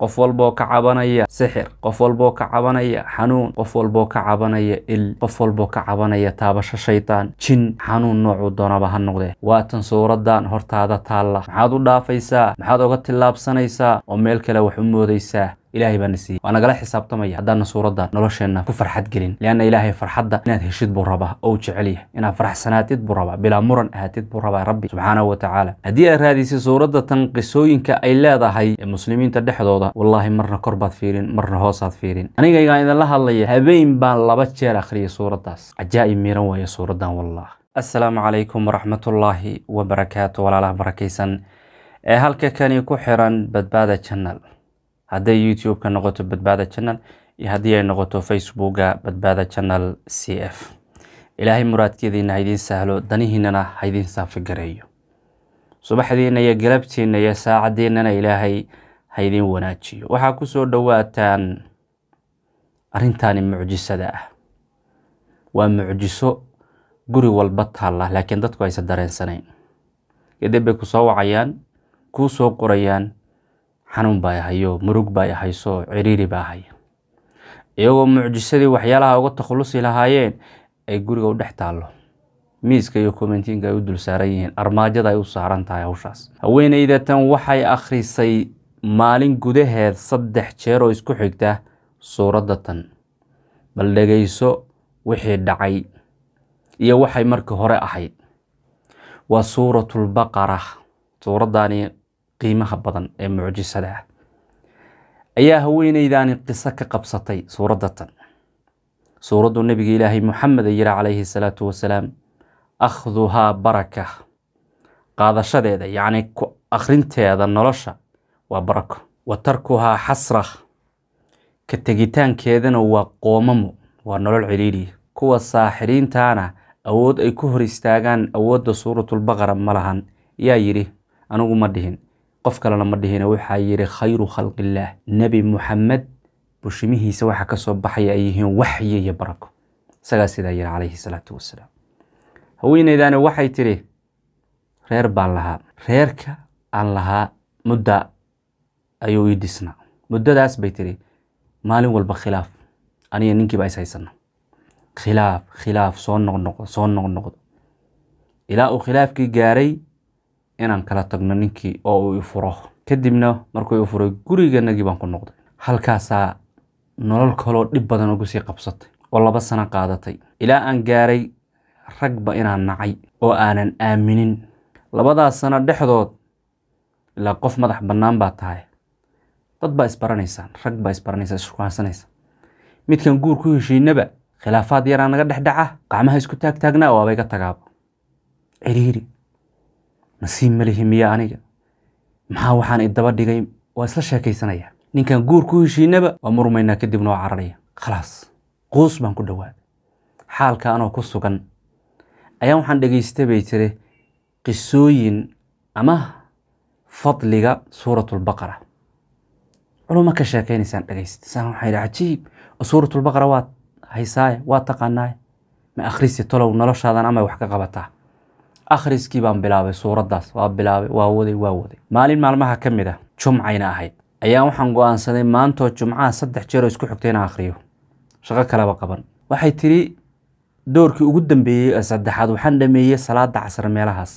qof walboo ka cabanaya sixir qof walboo ka cabanaya xanuun qof walboo ka cabanaya il qof walboo ka cabanaya taabasho shaytaan jin xanuun noocuu doonaba ha noqdee waatan suuradan hortaada taalla maxaad u dhaafaysaa maxaad oga tillaabsanaysaa oo meel kale wax u moodaysaa ilaahay baa na siiyey waa nagala xisaabtamaya haddaana suuradda nolosheenna ku farxad gelin lianna ilaahay farxadda inaad heshid buu rabaa ou jecel yahay inaad faraxsanaatid buu rabaa bilaa muran ahaatid buu rabaa rabbi subxaanahu wa tacaala haddii aad raadisay suuradda tan qisooyinka ay leedahay ee muslimiinta dhexdooda wallaahi marna kor baad fiirin marna hoosaad fiirin anigaygaan idinla hadlaya habeen baan laba jeer akhriyay suuraddaas cajaa'ib miiran waaya suuraddan wallah assalaamu calaykum waraxmatullaahi wabarakaatu walaalaha barakaysan ee halka kani ku xiran badbaada jannal hadday youtube-ka noqoto badbaada channel iyo haddii ay noqoto facebookga badbaada channel c f ilaahay muraadkeediina ha sahlo danihiinana ha idiin saafigareeyo subaxdiina iyo galabtiina iyo saacadiinana ilaahay ha wanaajiyo waxaa ku soo dhowaataan arrintaani mucjisada ah waa mucjiso guri walba taalla laakiin dadku aysa dareensanayn kadib bay ku soo wacayaan kuu soo qorayaan xanuun baa hayo murug baa hayso ciriiri baa haya iyagoo mucjisadii waxyaalaha uga takhulusi lahaayeen ay guriga u dhex taallo miiska iyo commentinka ay u dul saaran yihiin armaajada ay u saaran tahay hawshaas haweeneydatan waxay akhrisay maalin gudaheed saddex jeer oo isku xigta suuradda tan bal dhegayso wixii dhacay iyo waxay markii hore ahayd waa suuratulbaqara suuraddaani qiimaha badan ee mucjisada ah ayaa haweeneydaani qiso ka qabsatay suuradda tan suuraddu nebiga ilaahay moxamed yira calayhi salaatu wasalaam akhduhaa baraka qaadashadeeda yacni ku akhrinteeda nolosha waa barako wa tarkuhaa xasra ka tegitaankeedana waa qoomamo waa nolol celiiliya kuwa saaxiriintaana awood ay ku hor istaagaan awoodda suuratulbaqara ma lahan yaa yidhi anigu ma dhihin qof kalena ma dhihina waxaa yidhi khayru khalqillaah nebi muxamed bushimihiisa waxa ka soo baxaya ay yihiin waxyi iyo barako isagaa sidaa yidhi calayhi salaatu wasalaam haweeneydaani waxay tidhi reer baan lahaa reerka aan lahaa mudda ayuu ii dhisnaa muddadaas bay tidhi maalin walba khilaaf aniga ninkiiba is haysana khilaaf khilaaf soo noqnoqdo soo noqnoqdo ilaa uu khilaafkii gaaray inaan kala tagno ninkii oo uu ifuro kadibna markuu ifuray guriganagii baan ku noqday halkaasaa nolol kaloo dhib badan ugu sii qabsatay oo laba sano qaadatay ilaa aan gaaray ragba inaan nacay oo aanan aaminin labadaa sano dhexdood ilaa qof madax bannaan baa tahay dad baa isbaranaysaan rag baa isbaranaysaa isrukaansanaysa midkan guur ku heshiinaba khilaafaad yaraa naga dhexdhaca qacmaha isku taagtaagnaa oo abayga tagaaba ciriiri nasiib malihi lihi miya aniga maxaa waxaan idaba dhigay waa isla sheekaysanaya ninkan guur ku heshiinaba waa murmaynaa kadib noo cararaya khalaas quus baan ku dhowaaday xaalka anoo ku sugan ayaa waxaan dhagaystay bay tiri qisooyin ama fadliga suuratulbaqara culuma ka sheekaynaysaan dhagaysta saan waxaa yidhi cajiib suuratulbaqara waad haysaaye waad taqaanaaye ma akhrisi tolow noloshaadan ama wax ka qabataa akhriskii baan bilaabay suuraddaas waa bilaabay waa waday waa waday maalin maalmaha ka mid ah jumcayna ahayd ayaa waxaan go'aansaday maantoo jumcaha saddex jeeroo isku xigtay inaan akhriyo shaqo kaleba qaban waxay tidhi doorkii ugu dambeeyey ee saddexaad waxaan dhameeyey salaada casar meelahaas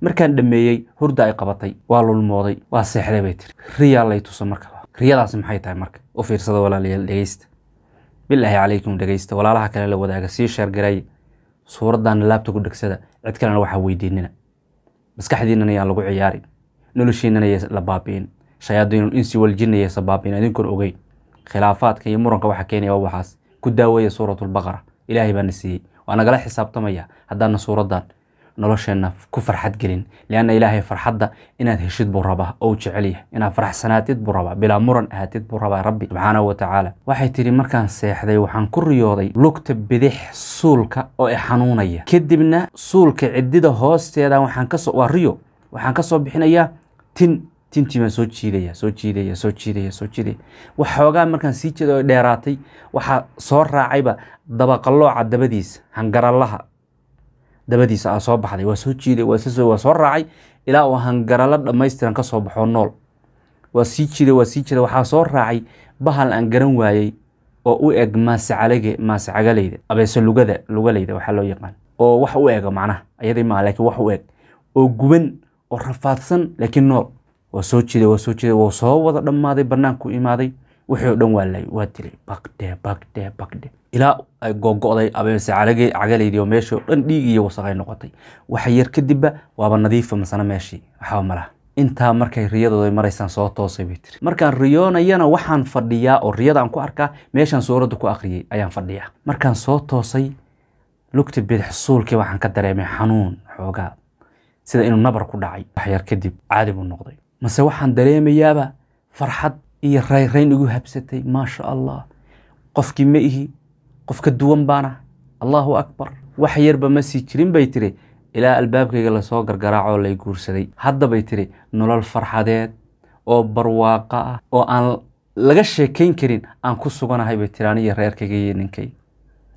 markaan dhameeyey hurda ay qabatay waa lulmooday waa seexday bay tiri riyaa lay tuso marka riyadaas maxay tahay marka u fiirsada walaalayaal dhegeysta bilaahi calaykum dhegeysta walaalaha kale la wadaaga sii sheergaray suuraddaana laabta ku dhegsada cid kalena waxaa weydiinina maskaxdiinnana yaan lagu ciyaarin noloshiinnana ya la baabi'in shayaadiinul insi waljinna yaysa baabi'in idinkoon ogeyn khilaafaadka iyo muranka waxaa keenaya waxaas ku daaweeya suuratulbaqara ilaahay baana siiyey waa nagala xisaabtamaya haddaana suuraddan nolosheenna ku farxad gelin lianna ilaahay farxadda inaad heshid buu rabaa ou jecel inaad faraxsanaatid buu rabaa bilaa muran ahaatid buu rabaa rabbi subxaanahu wa waxay tidhi markaan seexday waxaan ku riyooday lugta bidix suulka oo i xanuunaya kadibna suulka ciddida hoosteeda waxaan kasoo waa riyo waxaan ka soo bixinayaa tin tintii soo jiidaya soo jiidaya soo jiidaya soo jiidaya waxoogaa markaan sii jeeday oo dheeraatay waxaa soo raacayba dabaqallooca dabadiisa hangarallaha dabadiisa aa soo baxday waa soo jiiday waa soo raacay ilaa uu hangaralo dhammaystiran kasoo baxo nool waa sii jiiday waa sii jiiday waxaa soo raacay bahal aan garan waayey oo u eg maasacalege maasacagaleyda abeese lugada lugalayda waxaa loo yaqaan oo wax u ego macnaha ayadii maa laakiin wax u eg oo guban oo rafaadsan laakiin nool waa soo jiiday waa soo jiiday wuu soo wada dhammaaday bannaanku imaaday wixii o dhan waa lay waa dilay bagdhe bagdhe bagdhe ilaa ay gogo'day amase cagaleydii meeshao dhan dhiig wasaqay noqotay waxa yar kadibba waaba nadiifa masana meeshii waxba malaha intaa markay riyadooda maraysaan soo toosay bay tiri markaan riyoonayana waxaan fadhiyaa oo riyada aan ku arkaa meeshaan suuradda ku akhriyay ayaan fadhiyaa markaan soo toosay lugta bidixsuulkii waxaan ka dareemay xanuun xoogaa sida inuu nabar ku dhacay wax kadib caadi buu noqday mase waxaan dareemayaaba farxad iyo rayrayn igu habsatay maasha allah qofkii ma ihi qof ka duwan baana ahay allaahu akbar wax yarba ma sii jirin bay tiri ilaa albaabkayga lasoo gargaraacoo lay guursaday haddabay bay tiri nolol farxadeed oo barwaaqo ah oo aan laga sheekayn karin aan ku suganahay bay tiri aniyo reerkayga iyo ninkay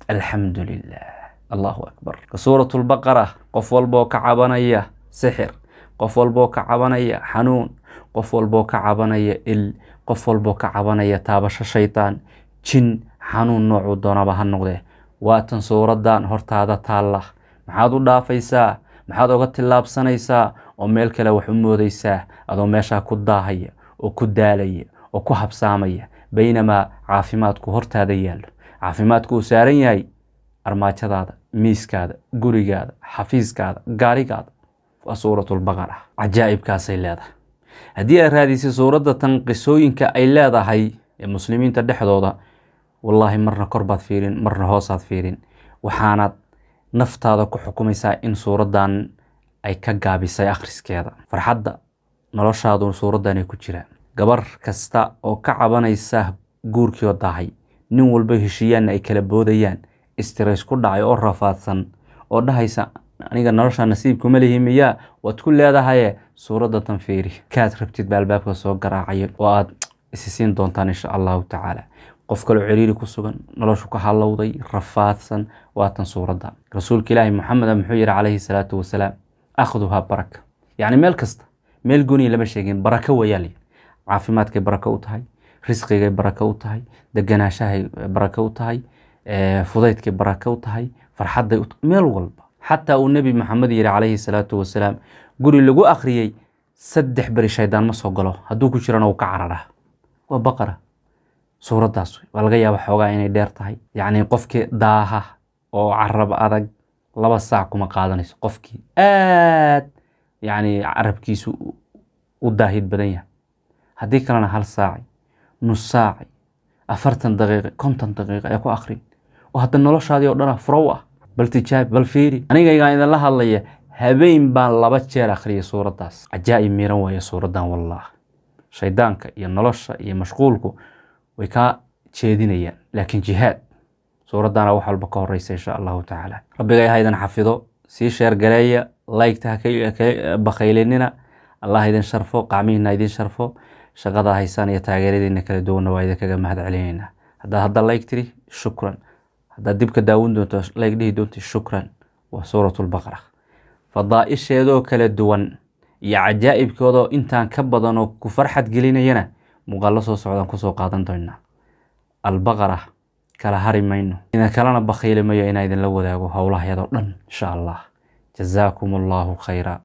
alxamdu lilah allaahu akbar suuratulbaqara qof walboo ka cabanaya sixir qof walboo ka cabanaya xanuun qof walboo ka cabanaya il qof walboo ka cabanaya taabasho shaytaan jin xanuun noocuu doonaba ha noqdee waatan suuraddan hortaada taalla maxaad u dhaafaysaa maxaad uga tillaabsanaysaa oo meel kale wax u moodaysaa adoo meeshaa ku daahaya oo ku daalaya oo ku habsaamaya baynamaa caafimaadku hortaada yaallo caafimaadku uu saaran yahay armaajadaada miiskaada gurigaada xafiiskaada gaarigaada waa suuratulbaqara cajaa'ibkaasay leedahay haddii aad raadisay suuradda tan qisooyinka ay leedahay ee muslimiinta dhexdooda wallaahi marna kor baad fiirin marna hoosaad fiirin waxaanaad naftaada ku xukumaysaa in suuraddan ay ka gaabisay akhriskeeda farxadda noloshaadu suuraddan ku jiraa gabar kasta oo ka cabanaysa guurkiioo daahay nin walba heshiiyaanna ay kala boodayaan istirays ku dhacay oo rafaadsan oo dhahaysa aniga nolosha nasiibkuma lihi miyaa waad ku leedahaye suuradda tan fiiri kaad rabtid baa albaabka soo garaacayo oo aad isisiin doontaan insha allahu tacaala qof kaloo ciriiri ku sugan noloshu ka halowday rafaadsan waatan suuradda rasuulka ilaahi maxameda muxuu yihi calayhi salaatu wasalaam akhduhaa baraka yacni meel kasta meel goniya lama sheegin barako wayaali caafimaadkay barako u tahay risqigay barako u tahay deganaanshahay barako u tahay eh, fudaydkay barako u tahay farxadday meel walba xataa uu nebi maxamed yihi calayhi salaatu wasalaam guri lagu akhriyey saddex beri shaydaan ma soo galo hadduu ku jirana wuu ka cararaa waa baqara suuraddaas waa laga yaaba xoogaa inay dheer tahay yacni qofkii daaha oo carab adag laba saac kuma qaadanayso qofkii aad yacni carabkiisu u daahid badan yahay haddii kalena hal saaci nus saaci afartan daqiiqi konton daqiiqa ee ku akrin oo hadda noloshaadii oo dhana ah, furow ah bal tijaabi bal fiiri anigaygaa idinla hadlaya habeen baan laba jeer akriyay suuraddaas cajaa'ib miiran waaye suuraddan wallah shaydaanka iyo nolosha iyo mashquulku way kaa jeedinayaan laakiin jihaad suuraddaana wax walba ka horeysa insha allahu tacaala rabbiga ha idin xafido sii sheergaleeya laygta haka bakaylinina allah ha idin sharfo qacmihiina idin sharfo shaqada haysaan iyo taageeradiina kala duwanna waa idin mahad celinayna haddaad hadda layg tiri shukran haddaad dibka daawin doonto layg dhihi doonta shukran waa suurat fadaaisheedoo kala duwan iyo cajaa'ibkoodoo intaan ka badanoo ku farxad gelinayana muuqaallo soo socdaan kusoo qaadan doonaa albaqara kala hari mayno idin kalena bakhiili mayo inaa idinla wadaago howlahyadoo dhan insha allah jazaakum allahu khayra